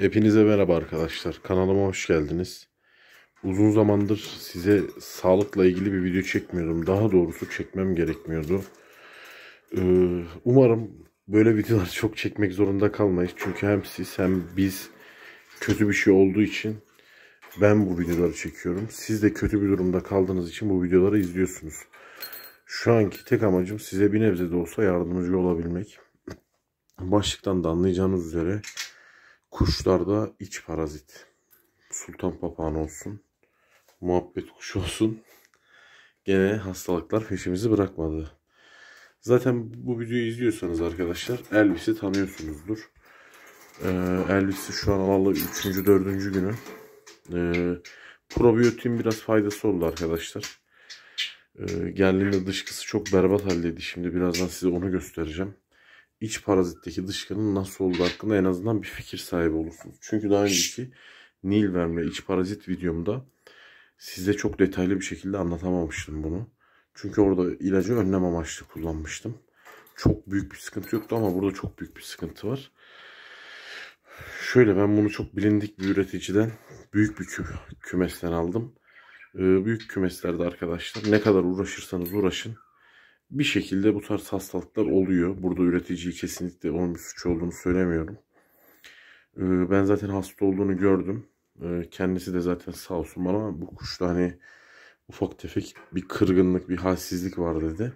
Hepinize merhaba arkadaşlar. Kanalıma hoş geldiniz. Uzun zamandır size sağlıkla ilgili bir video çekmiyordum. Daha doğrusu çekmem gerekmiyordu. Ee, umarım böyle videolar çok çekmek zorunda kalmayız. Çünkü hem siz hem biz kötü bir şey olduğu için ben bu videoları çekiyorum. Siz de kötü bir durumda kaldığınız için bu videoları izliyorsunuz. Şu anki tek amacım size bir nebze de olsa yardımcı olabilmek. Başlıktan da anlayacağınız üzere Kuşlarda iç parazit. Sultan papağan olsun. Muhabbet kuşu olsun. Gene hastalıklar peşimizi bırakmadı. Zaten bu videoyu izliyorsanız arkadaşlar Elvis'i tanıyorsunuzdur. Ee, Elvis'i şu an alalı 3. 4. günü. Ee, probiyotin biraz faydası oldu arkadaşlar. Ee, geldiğinde dışkısı çok berbat haldeydi. Şimdi birazdan size onu göstereceğim iç parazitteki dışkının nasıl olduğu hakkında en azından bir fikir sahibi olursunuz. Çünkü daha önceki Nil verme iç parazit videomda size çok detaylı bir şekilde anlatamamıştım bunu. Çünkü orada ilacı önlem amaçlı kullanmıştım. Çok büyük bir sıkıntı yoktu ama burada çok büyük bir sıkıntı var. Şöyle ben bunu çok bilindik bir üreticiden büyük bir kü kümesten aldım. Ee, büyük kümeslerde arkadaşlar ne kadar uğraşırsanız uğraşın bir şekilde bu tarz hastalıklar oluyor. Burada üreticiyi kesinlikle onun bir suç olduğunu söylemiyorum. Ee, ben zaten hasta olduğunu gördüm. Ee, kendisi de zaten sağ olsun bana bu kuşta hani ufak tefek bir kırgınlık, bir halsizlik var dedi.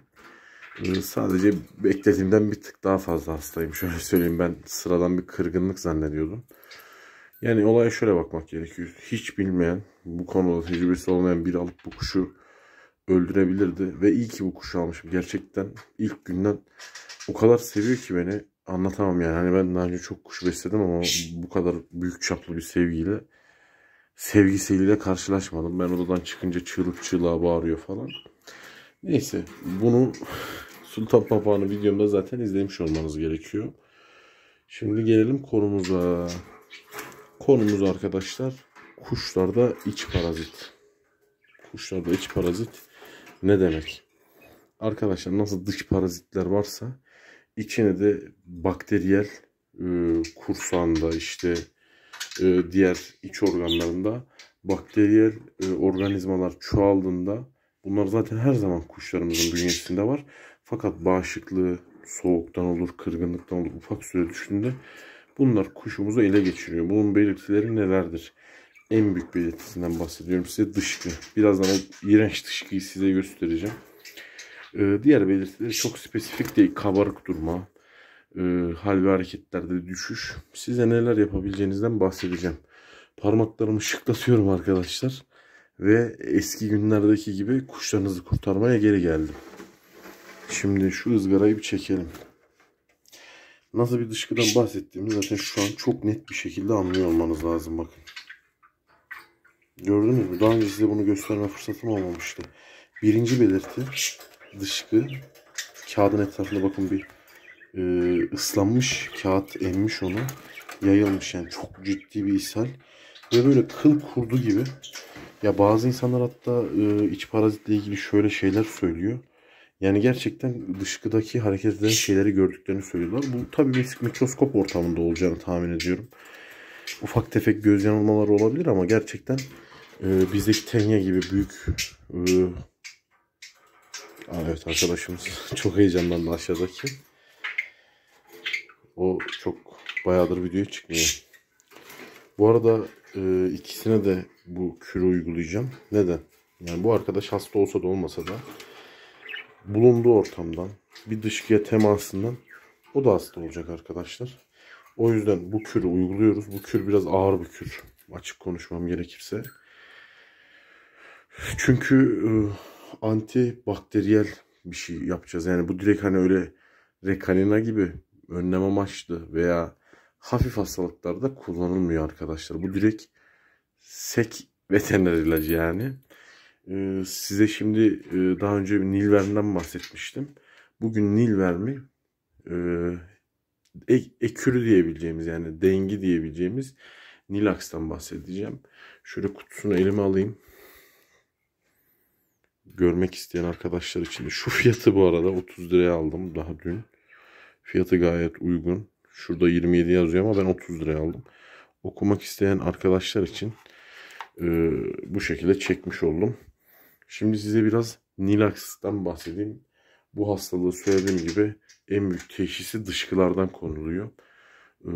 Ee, sadece beklediğimden bir tık daha fazla hastayım. Şöyle söyleyeyim ben sıradan bir kırgınlık zannediyordum. Yani olaya şöyle bakmak gerekiyor. Hiç bilmeyen, bu konuda tecrübesi olmayan biri alıp bu kuşu öldürebilirdi. Ve iyi ki bu kuşu almışım. Gerçekten ilk günden o kadar seviyor ki beni. Anlatamam yani. Hani ben daha önce çok kuş besledim ama bu kadar büyük çaplı bir sevgiyle sevgisiyle karşılaşmadım. Ben odadan çıkınca çığlık çığlığa bağırıyor falan. Neyse bunu Sultan Papağan'ı videomda zaten izlemiş olmanız gerekiyor. Şimdi gelelim konumuza. Konumuz arkadaşlar kuşlarda iç parazit. Kuşlarda iç parazit ne demek? Arkadaşlar nasıl dış parazitler varsa içine de bakteriyel e, kursağında işte e, diğer iç organlarında bakteriyel e, organizmalar çoğaldığında bunlar zaten her zaman kuşlarımızın bünyesinde var. Fakat bağışıklığı soğuktan olur, kırgınlıktan olur ufak süre düşünde bunlar kuşumuzu ele geçiriyor. Bunun belirtileri nelerdir? en büyük belirtisinden bahsediyorum size dışkı. Birazdan o iğrenç dışkıyı size göstereceğim. Ee, diğer belirtileri çok spesifik değil. Kabarık durma, e, hal ve hareketlerde düşüş. Size neler yapabileceğinizden bahsedeceğim. Parmaklarımı şıklatıyorum arkadaşlar. Ve eski günlerdeki gibi kuşlarınızı kurtarmaya geri geldim. Şimdi şu ızgarayı bir çekelim. Nasıl bir dışkıdan bahsettiğimi zaten şu an çok net bir şekilde anlıyor olmanız lazım bakın. Gördünüz mü? Daha önce size bunu gösterme fırsatım olmamıştı. Birinci belirti dışkı. Kağıdın etrafında bakın bir e, ıslanmış kağıt emmiş onu. Yayılmış yani çok ciddi bir ishal. Ve böyle kıl kurdu gibi. Ya bazı insanlar hatta e, iç parazitle ilgili şöyle şeyler söylüyor. Yani gerçekten dışkıdaki hareket eden şeyleri gördüklerini söylüyorlar. Bu tabii bir mikroskop ortamında olacağını tahmin ediyorum ufak tefek göz yanılmaları olabilir ama gerçekten e, bizdeki tenya gibi büyük e, Aa, evet arkadaşımız çok heyecanlandı aşağıdaki. O çok bayağıdır video çıkmıyor. Bu arada e, ikisine de bu kürü uygulayacağım. Neden? Yani bu arkadaş hasta olsa da olmasa da bulunduğu ortamdan, bir dışkıya temasından o da hasta olacak arkadaşlar. O yüzden bu kürü uyguluyoruz. Bu kür biraz ağır bir kür. Açık konuşmam gerekirse. Çünkü e, antibakteriyel bir şey yapacağız. Yani bu direkt hani öyle rekanina gibi önlem amaçlı veya hafif hastalıklarda kullanılmıyor arkadaşlar. Bu direkt sek veteriner ilacı yani. Ee, size şimdi e, daha önce Nilverden bahsetmiştim. Bugün Nilverm'i e, ek, ekürü diyebileceğimiz yani dengi diyebileceğimiz Nilax'tan bahsedeceğim. Şöyle kutusunu elime alayım. Görmek isteyen arkadaşlar için şu fiyatı bu arada 30 liraya aldım daha dün. Fiyatı gayet uygun. Şurada 27 yazıyor ama ben 30 liraya aldım. Okumak isteyen arkadaşlar için e, bu şekilde çekmiş oldum. Şimdi size biraz Nilax'tan bahsedeyim bu hastalığı söylediğim gibi en büyük teşhisi dışkılardan konuluyor. Ee,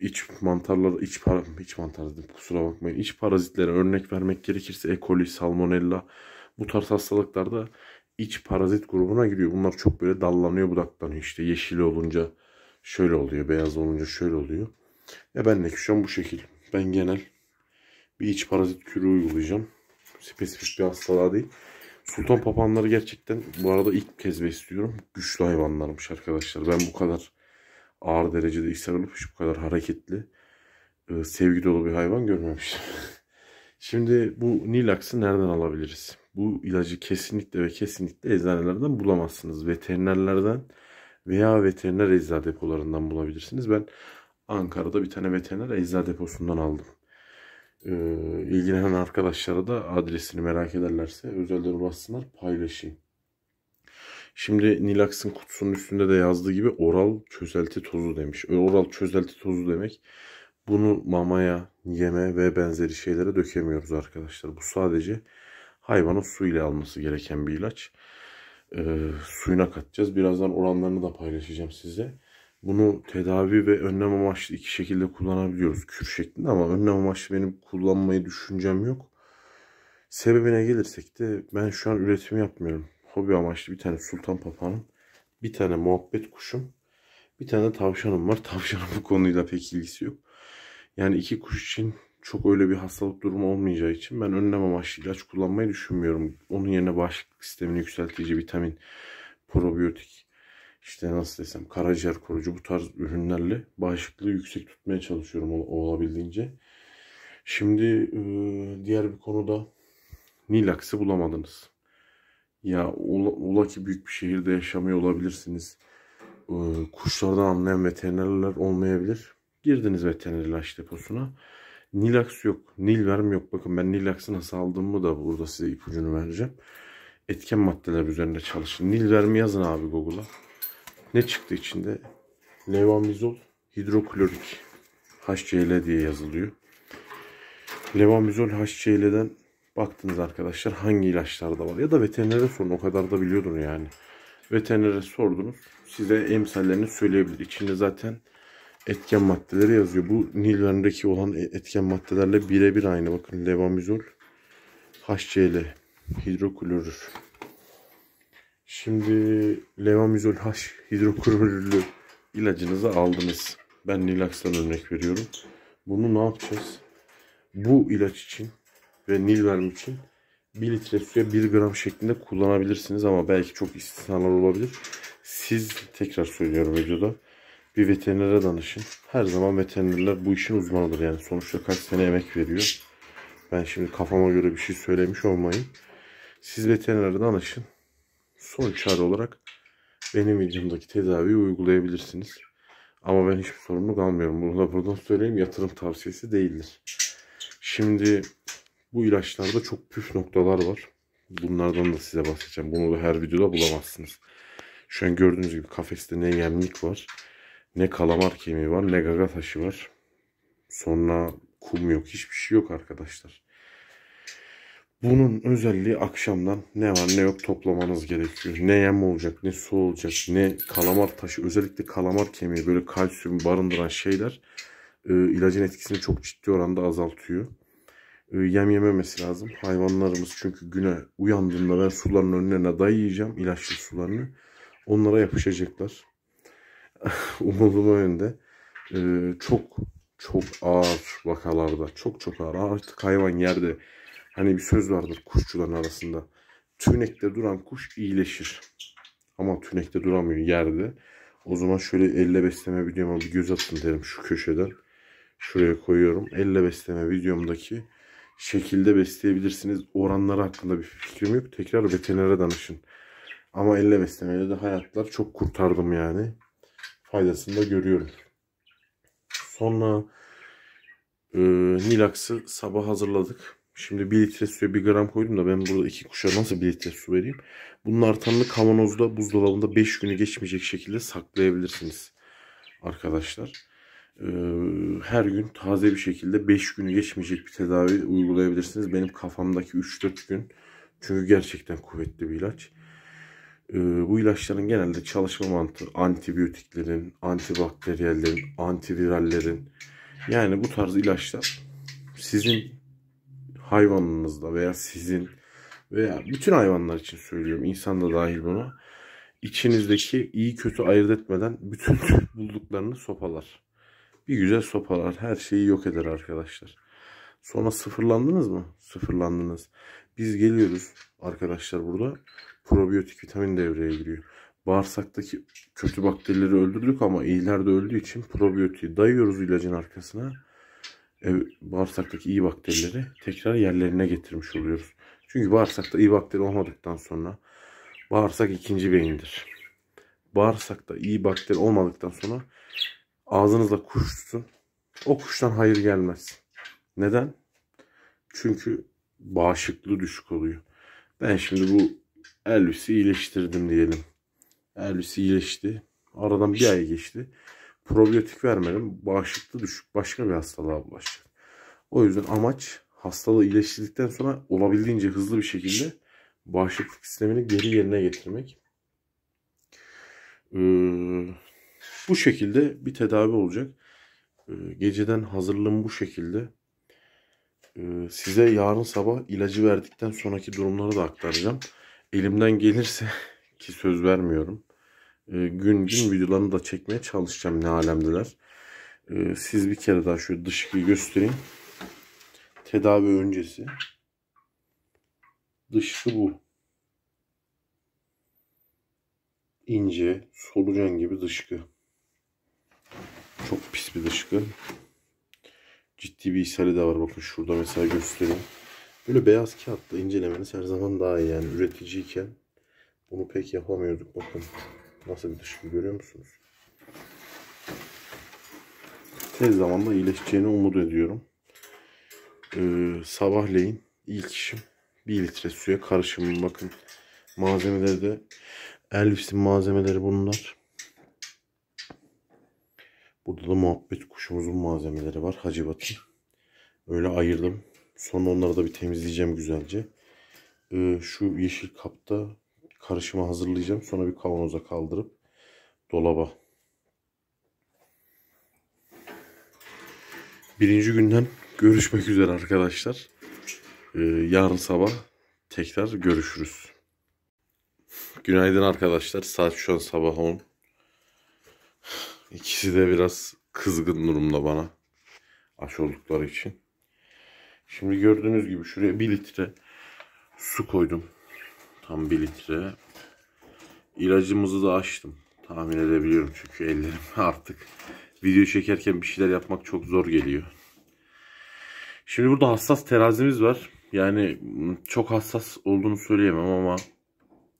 iç mantarlar, iç para, iç mantar dedim kusura bakmayın. İç parazitlere örnek vermek gerekirse E. coli, salmonella bu tarz hastalıklarda iç parazit grubuna giriyor. Bunlar çok böyle dallanıyor, budaklanıyor. İşte yeşil olunca şöyle oluyor, beyaz olunca şöyle oluyor. Ya e, ben de şu an bu şekil. Ben genel bir iç parazit kürü uygulayacağım. Spesifik bir hastalığa değil. Sultan papağanları gerçekten bu arada ilk kez besliyorum. Güçlü hayvanlarmış arkadaşlar. Ben bu kadar ağır derecede olup, bu kadar hareketli, e, sevgi dolu bir hayvan görmemiştim. Şimdi bu Nilax'ı nereden alabiliriz? Bu ilacı kesinlikle ve kesinlikle eczanelerden bulamazsınız. Veterinerlerden veya veteriner eczacı depolarından bulabilirsiniz. Ben Ankara'da bir tane veteriner eczacı deposundan aldım. Ee, ilgilenen arkadaşlara da adresini merak ederlerse özelden ulaşsınlar paylaşayım. Şimdi Nilax'ın kutusunun üstünde de yazdığı gibi oral çözelti tozu demiş. Oral çözelti tozu demek bunu mamaya, yeme ve benzeri şeylere dökemiyoruz arkadaşlar. Bu sadece hayvanın su ile alması gereken bir ilaç. Ee, suyuna katacağız. Birazdan oranlarını da paylaşacağım size. Bunu tedavi ve önlem amaçlı iki şekilde kullanabiliyoruz. Kür şeklinde ama önlem amaçlı benim kullanmayı düşüncem yok. Sebebine gelirsek de ben şu an üretimi yapmıyorum. Hobi amaçlı bir tane sultan papağanım, bir tane muhabbet kuşum, bir tane tavşanım var. Tavşanın bu konuyla pek ilgisi yok. Yani iki kuş için çok öyle bir hastalık durumu olmayacağı için ben önlem amaçlı ilaç kullanmayı düşünmüyorum. Onun yerine bağışıklık sistemini yükseltici vitamin, probiyotik işte nasıl desem karaciğer koruyucu bu tarz ürünlerle bağışıklığı yüksek tutmaya çalışıyorum olabildiğince. Şimdi e, diğer bir konuda Nilaks'ı bulamadınız. Ya ola, ola ki büyük bir şehirde yaşamıyor olabilirsiniz. E, kuşlardan anlayan veterinerler olmayabilir. Girdiniz veteriner ilaç deposuna. Nilax yok. Nilverm yok. Bakın ben Nilax'ı nasıl aldığımı da burada size ipucunu vereceğim. Etken maddeler üzerinde çalışın. Nilverm'i yazın abi Google'a. Ne çıktı içinde? Levamizol hidroklorik HCl diye yazılıyor. Levamizol HCl'den baktınız arkadaşlar hangi ilaçlarda var ya da veterinere sorun o kadar da biliyordun yani. Veterinere sordunuz size emsallerini söyleyebilir. İçinde zaten etken maddeleri yazıyor. Bu Nilver'deki olan e, etken maddelerle birebir aynı. Bakın levamizol HCl hidroklorür Şimdi levamizol H hidroklorürlü ilacınızı aldınız. Ben Nilax'tan örnek veriyorum. Bunu ne yapacağız? Bu ilaç için ve Nilverm için 1 litre suya 1 gram şeklinde kullanabilirsiniz ama belki çok istisnalar olabilir. Siz tekrar söylüyorum videoda bir veterinere danışın. Her zaman veterinerler bu işin uzmanıdır yani sonuçta kaç sene emek veriyor. Ben şimdi kafama göre bir şey söylemiş olmayayım. Siz veterinere danışın son çare olarak benim videomdaki tedaviyi uygulayabilirsiniz. Ama ben hiçbir sorumluluk almıyorum. Bunu da buradan söyleyeyim. Yatırım tavsiyesi değildir. Şimdi bu ilaçlarda çok püf noktalar var. Bunlardan da size bahsedeceğim. Bunu da her videoda bulamazsınız. Şu an gördüğünüz gibi kafeste ne yemlik var, ne kalamar kemiği var, ne gaga taşı var. Sonra kum yok, hiçbir şey yok arkadaşlar. Bunun özelliği akşamdan ne var ne yok toplamanız gerekiyor. Ne yem olacak ne su olacak ne kalamar taşı özellikle kalamar kemiği böyle kalsiyum barındıran şeyler e, ilacın etkisini çok ciddi oranda azaltıyor. E, yem yememesi lazım. Hayvanlarımız çünkü güne uyandığında ben suların önlerine dayayacağım ilaçlı sularını. Onlara yapışacaklar. Umudum önünde. E, çok çok ağır vakalarda çok çok ağır artık hayvan yerde Hani bir söz vardır kuşçuların arasında. Tünekte duran kuş iyileşir. Ama tünekte duramıyor yerde. O zaman şöyle elle besleme videoma bir göz atın derim şu köşeden. Şuraya koyuyorum. Elle besleme videomdaki şekilde besleyebilirsiniz. Oranları hakkında bir fikrim yok. Tekrar veterinere danışın. Ama elle beslemeyle de hayatlar çok kurtardım yani. Faydasını da görüyorum. Sonra e, Nilaks'ı sabah hazırladık. Şimdi 1 litre suya 1 gram koydum da ben burada 2 kuşa nasıl 1 litre su vereyim? Bunun artanını kavanozda buzdolabında 5 günü geçmeyecek şekilde saklayabilirsiniz arkadaşlar. Ee, her gün taze bir şekilde 5 günü geçmeyecek bir tedavi uygulayabilirsiniz. Benim kafamdaki 3-4 gün çünkü gerçekten kuvvetli bir ilaç. Ee, bu ilaçların genelde çalışma mantığı antibiyotiklerin, antibakteriyellerin, antivirallerin yani bu tarz ilaçlar sizin hayvanınızda veya sizin veya bütün hayvanlar için söylüyorum insan da dahil buna içinizdeki iyi kötü ayırt etmeden bütün bulduklarını sopalar. Bir güzel sopalar her şeyi yok eder arkadaşlar. Sonra sıfırlandınız mı? Sıfırlandınız. Biz geliyoruz arkadaşlar burada probiyotik vitamin devreye giriyor. Bağırsaktaki kötü bakterileri öldürdük ama iyiler de öldüğü için probiyotiği dayıyoruz ilacın arkasına. E, bağırsaktaki iyi bakterileri tekrar yerlerine getirmiş oluyoruz. Çünkü bağırsakta iyi bakteri olmadıktan sonra bağırsak ikinci beyindir. Bağırsakta iyi bakteri olmadıktan sonra ağzınızda kuş tutun. O kuştan hayır gelmez. Neden? Çünkü bağışıklığı düşük oluyor. Ben şimdi bu Elvis'i iyileştirdim diyelim. Elvis iyileşti. Aradan bir ay geçti probiyotik vermedim bağışıklığı düşük başka bir hastalığa bulaşacak. O yüzden amaç hastalığı iyileştirdikten sonra olabildiğince hızlı bir şekilde bağışıklık sistemini geri yerine getirmek. Ee, bu şekilde bir tedavi olacak. Ee, geceden hazırlığım bu şekilde. Ee, size yarın sabah ilacı verdikten sonraki durumları da aktaracağım. Elimden gelirse ki söz vermiyorum e, gün gün videolarını da çekmeye çalışacağım ne alemdeler. E, siz bir kere daha şöyle dışkıyı göstereyim. Tedavi öncesi. Dışkı bu. ince solucan gibi dışkı. Çok pis bir dışkı. Ciddi bir ishali de var. Bakın şurada mesela göstereyim. Böyle beyaz kağıtla incelemeniz her zaman daha iyi yani üreticiyken bunu pek yapamıyorduk bakın. Nasıl bir dışkı görüyor musunuz? Tez zamanda iyileşeceğini umut ediyorum. Ee, sabahleyin ilk işim 1 litre suya karışımı bakın. Malzemeleri de Elvis'in malzemeleri bunlar. Burada da muhabbet kuşumuzun malzemeleri var. Hacivat'ın. Öyle ayırdım. Sonra onları da bir temizleyeceğim güzelce. Ee, şu yeşil kapta karışımı hazırlayacağım. Sonra bir kavanoza kaldırıp dolaba. Birinci günden görüşmek üzere arkadaşlar. Ee, yarın sabah tekrar görüşürüz. Günaydın arkadaşlar. Saat şu an sabah 10. İkisi de biraz kızgın durumda bana. Aş oldukları için. Şimdi gördüğünüz gibi şuraya 1 litre su koydum. Tam bir litre. İlacımızı da açtım. Tahmin edebiliyorum çünkü ellerim artık video çekerken bir şeyler yapmak çok zor geliyor. Şimdi burada hassas terazimiz var. Yani çok hassas olduğunu söyleyemem ama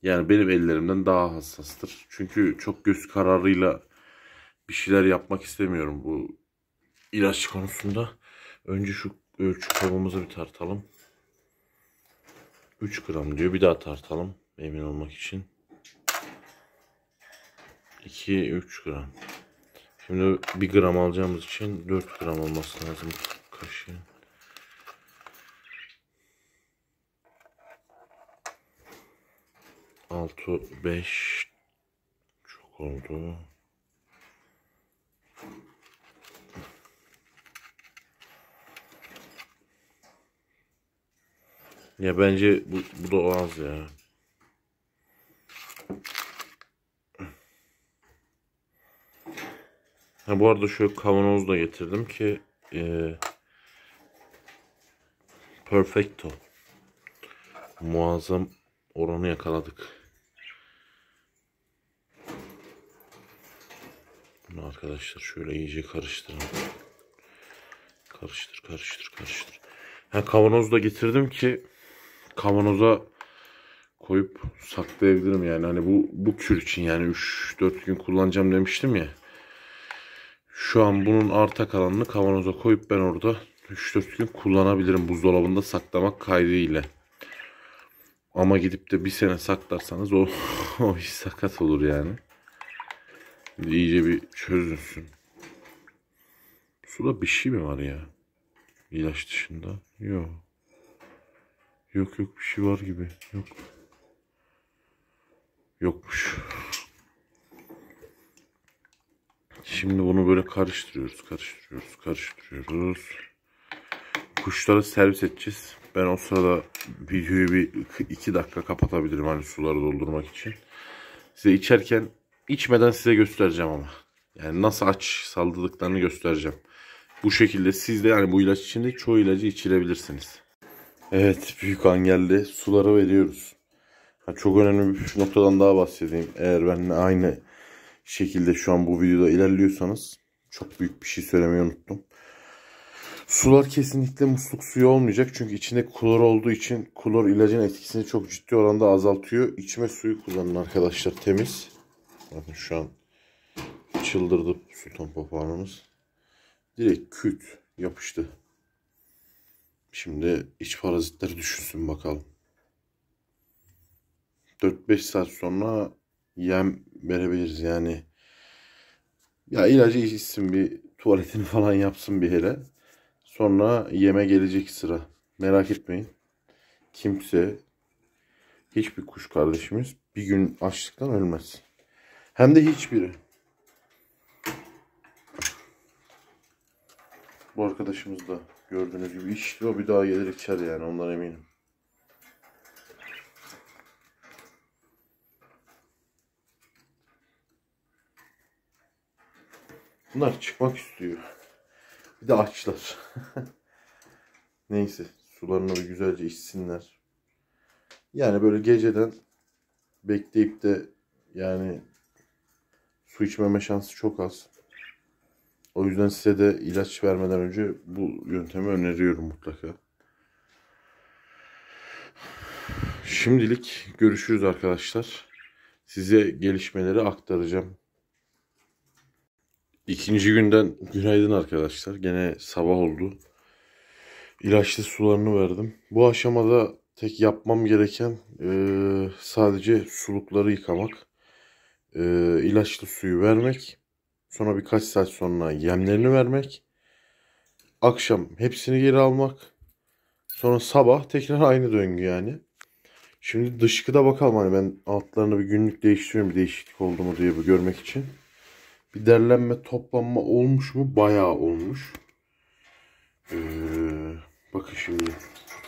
yani benim ellerimden daha hassastır. Çünkü çok göz kararıyla bir şeyler yapmak istemiyorum bu ilaç konusunda. Önce şu ölçü kabımızı bir tartalım. 3 gram diyor. Bir daha tartalım. Emin olmak için. 2 3 gram. Şimdi 1 gram alacağımız için 4 gram olması lazım kaşığın. Altı beş çok oldu. Ya bence bu, bu da o az ya. Ha, bu arada şöyle kavanoz da getirdim ki e, perfecto muazzam oranı yakaladık. Bunu arkadaşlar şöyle iyice karıştırın. Karıştır karıştır karıştır. Ha kavanoz da getirdim ki kavanoza koyup saklayabilirim yani. Hani bu bu kür için yani 3-4 gün kullanacağım demiştim ya. Şu an bunun arta kalanını kavanoza koyup ben orada 3-4 gün kullanabilirim buzdolabında saklamak kaydıyla. Ama gidip de bir sene saklarsanız o, o iş sakat olur yani. Şimdi iyice bir çözünsün. Suda bir şey mi var ya? İlaç dışında? Yok. Yok yok bir şey var gibi. Yok. Yokmuş. Şimdi bunu böyle karıştırıyoruz, karıştırıyoruz, karıştırıyoruz. Kuşlara servis edeceğiz. Ben o sırada videoyu bir iki dakika kapatabilirim hani suları doldurmak için. Size içerken içmeden size göstereceğim ama. Yani nasıl aç saldırdıklarını göstereceğim. Bu şekilde siz de yani bu ilaç içinde çoğu ilacı içirebilirsiniz. Evet büyük an geldi. Suları veriyoruz. Ha, çok önemli bir noktadan daha bahsedeyim. Eğer benimle aynı şekilde şu an bu videoda ilerliyorsanız çok büyük bir şey söylemeyi unuttum. Sular kesinlikle musluk suyu olmayacak. Çünkü içinde klor olduğu için klor ilacın etkisini çok ciddi oranda azaltıyor. İçme suyu kullanın arkadaşlar temiz. Bakın şu an çıldırdı sultan papağanımız. Direkt küt yapıştı. Şimdi iç parazitleri düşünsün bakalım. 4-5 saat sonra yem verebiliriz yani. Ya ilacı içsin bir tuvaletini falan yapsın bir hele. Sonra yeme gelecek sıra. Merak etmeyin. Kimse hiçbir kuş kardeşimiz bir gün açlıktan ölmez. Hem de hiçbiri. Bu arkadaşımız da Gördüğünüz gibi o Bir daha gelir içer yani. Ondan eminim. Bunlar çıkmak istiyor. Bir de açlar. Neyse. Sularını bir güzelce içsinler. Yani böyle geceden bekleyip de yani su içmeme şansı çok az. O yüzden size de ilaç vermeden önce bu yöntemi öneriyorum mutlaka. Şimdilik görüşürüz arkadaşlar. Size gelişmeleri aktaracağım. İkinci günden günaydın arkadaşlar. Gene sabah oldu. İlaçlı sularını verdim. Bu aşamada tek yapmam gereken e, sadece sulukları yıkamak. E, ilaçlı suyu vermek Sonra birkaç saat sonra yemlerini vermek. Akşam hepsini geri almak. Sonra sabah tekrar aynı döngü yani. Şimdi dışkıda bakalım hani ben altlarını bir günlük değiştiriyorum bir değişiklik oldu mu diye bu görmek için. Bir derlenme toplanma olmuş mu? Bayağı olmuş. Ee, bakın şimdi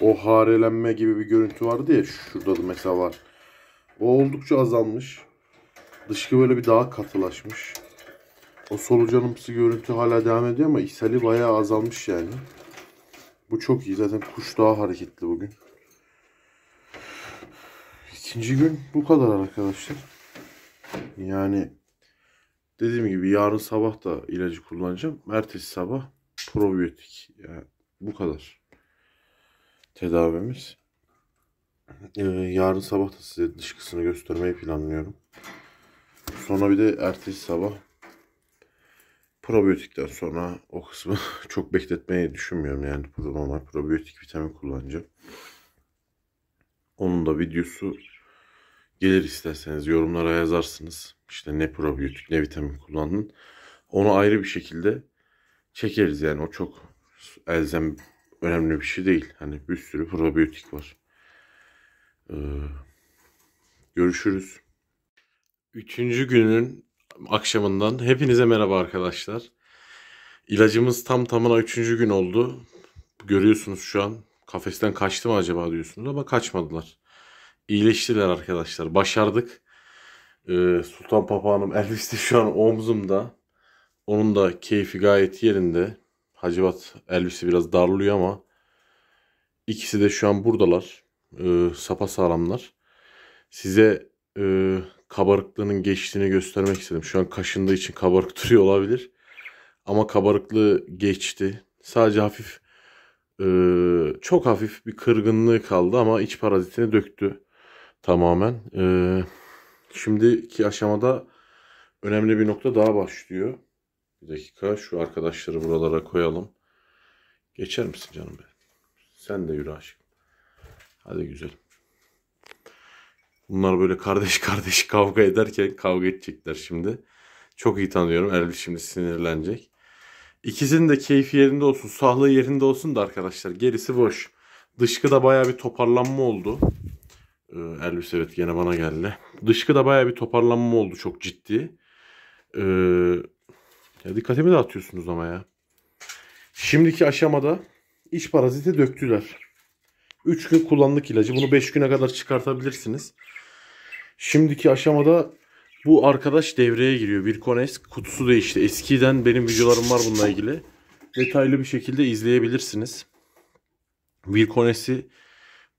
o harelenme gibi bir görüntü vardı ya şurada da mesela var. O oldukça azalmış. Dışkı böyle bir daha katılaşmış. O solucanımsı görüntü hala devam ediyor ama ishali bayağı azalmış yani. Bu çok iyi. Zaten kuş daha hareketli bugün. İkinci gün bu kadar arkadaşlar. Yani dediğim gibi yarın sabah da ilacı kullanacağım. Ertesi sabah probiyotik. Yani bu kadar tedavimiz. Ee, yarın sabah da size dışkısını göstermeyi planlıyorum. Sonra bir de ertesi sabah probiyotikten sonra o kısmı çok bekletmeyi düşünmüyorum. Yani normal probiyotik vitamin kullanacağım. Onun da videosu gelir isterseniz yorumlara yazarsınız. İşte ne probiyotik ne vitamin kullandın. Onu ayrı bir şekilde çekeriz yani o çok elzem önemli bir şey değil. Hani bir sürü probiyotik var. Ee, görüşürüz. Üçüncü günün akşamından hepinize merhaba arkadaşlar. İlacımız tam tamına 3. gün oldu. Görüyorsunuz şu an kafesten kaçtı mı acaba diyorsunuz ama kaçmadılar. İyileştiler arkadaşlar. Başardık. Ee, Sultan Papağanım Elvis de şu an omzumda. Onun da keyfi gayet yerinde. Hacivat Elvis'i biraz darlıyor ama ikisi de şu an buradalar. Ee, sapa sağlamlar. Size e, kabarıklığının geçtiğini göstermek istedim. Şu an kaşındığı için kabarık duruyor olabilir. Ama kabarıklığı geçti. Sadece hafif e, çok hafif bir kırgınlığı kaldı ama iç parazitini döktü tamamen. E, şimdiki aşamada önemli bir nokta daha başlıyor. Bir dakika şu arkadaşları buralara koyalım. Geçer misin canım benim? Sen de yürü aşkım. Hadi güzelim. Bunlar böyle kardeş kardeş kavga ederken kavga edecekler şimdi. Çok iyi tanıyorum. Elvis şimdi sinirlenecek. İkisinin de keyfi yerinde olsun, sağlığı yerinde olsun da arkadaşlar gerisi boş. Dışkı da baya bir toparlanma oldu. Ee, Elvis evet gene bana geldi. Dışkı da baya bir toparlanma oldu çok ciddi. Ee, ya dikkatimi dağıtıyorsunuz ama ya. Şimdiki aşamada iç paraziti döktüler. 3 gün kullandık ilacı. Bunu 5 güne kadar çıkartabilirsiniz. Şimdiki aşamada bu arkadaş devreye giriyor. Bir Kones kutusu değişti. Eskiden benim videolarım var bununla ilgili. Detaylı bir şekilde izleyebilirsiniz. Bir Kones'i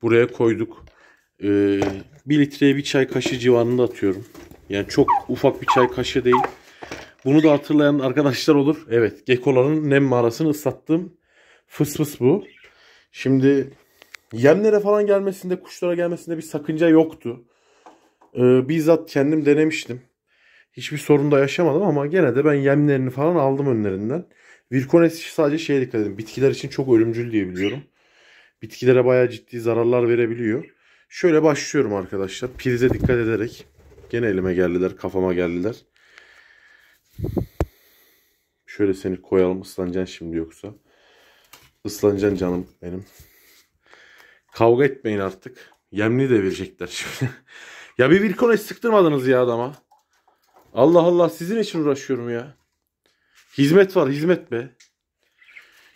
buraya koyduk. Ee, 1 litreye bir çay kaşığı civarında atıyorum. Yani çok ufak bir çay kaşığı değil. Bunu da hatırlayan arkadaşlar olur. Evet Gekola'nın nem mağarasını ıslattığım fıs fıs bu. Şimdi yemlere falan gelmesinde kuşlara gelmesinde bir sakınca yoktu. E, bizzat kendim denemiştim. Hiçbir sorun da yaşamadım ama gene de ben yemlerini falan aldım önlerinden. Virkones sadece şeye dikkat edin. Bitkiler için çok ölümcül diye biliyorum. Bitkilere bayağı ciddi zararlar verebiliyor. Şöyle başlıyorum arkadaşlar. Prize dikkat ederek. Gene elime geldiler, kafama geldiler. Şöyle seni koyalım ıslanacaksın şimdi yoksa. ıslanacaksın canım benim. Kavga etmeyin artık. Yemli de verecekler şimdi. Ya bir Vilkone sıktırmadınız ya adama. Allah Allah sizin için uğraşıyorum ya. Hizmet var hizmet be.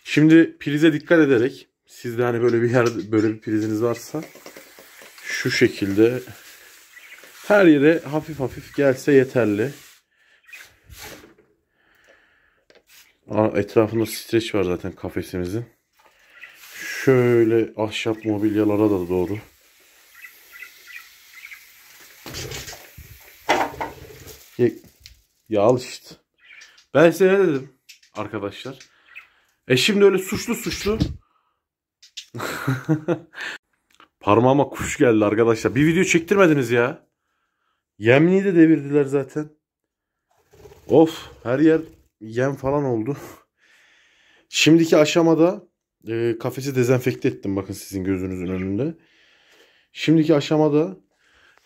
Şimdi prize dikkat ederek sizde hani böyle bir yer böyle bir priziniz varsa şu şekilde her yere hafif hafif gelse yeterli. Aa, etrafında streç var zaten kafesimizin. Şöyle ahşap mobilyalara da doğru. Şey ya işte. Ben size ne dedim arkadaşlar? E şimdi öyle suçlu suçlu. Parmağıma kuş geldi arkadaşlar. Bir video çektirmediniz ya. Yemliği de devirdiler zaten. Of her yer yem falan oldu. Şimdiki aşamada e, kafesi dezenfekte ettim bakın sizin gözünüzün önünde. Şimdiki aşamada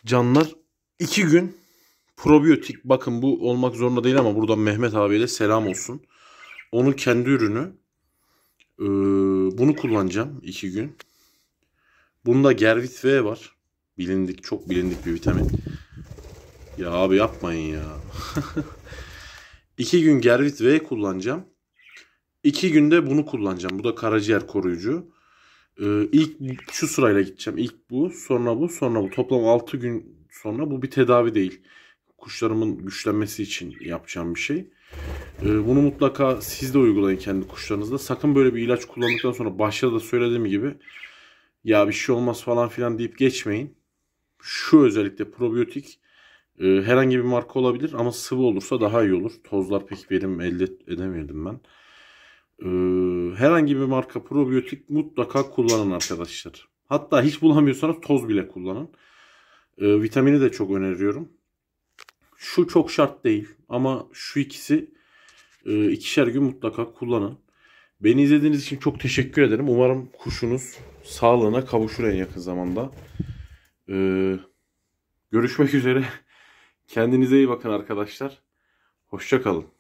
canlar iki gün Probiyotik bakın bu olmak zorunda değil ama burada Mehmet abiye de selam olsun. Onun kendi ürünü. E, bunu kullanacağım iki gün. Bunda Gervit V var. Bilindik çok bilindik bir vitamin. Ya abi yapmayın ya. iki gün Gervit V kullanacağım. İki günde bunu kullanacağım. Bu da karaciğer koruyucu. Ee, ilk şu sırayla gideceğim. İlk bu, sonra bu, sonra bu. Toplam altı gün sonra bu bir tedavi değil kuşlarımın güçlenmesi için yapacağım bir şey. Ee, bunu mutlaka siz de uygulayın kendi kuşlarınızda. Sakın böyle bir ilaç kullandıktan sonra başta da söylediğim gibi ya bir şey olmaz falan filan deyip geçmeyin. Şu özellikle probiyotik e, herhangi bir marka olabilir ama sıvı olursa daha iyi olur. Tozlar pek verim elde edemedim ben. Ee, herhangi bir marka probiyotik mutlaka kullanın arkadaşlar. Hatta hiç bulamıyorsanız toz bile kullanın. Ee, vitamini de çok öneriyorum. Şu çok şart değil ama şu ikisi e, ikişer gün mutlaka kullanın. Beni izlediğiniz için çok teşekkür ederim. Umarım kuşunuz sağlığına kavuşur en yakın zamanda. Ee, görüşmek üzere. Kendinize iyi bakın arkadaşlar. Hoşçakalın.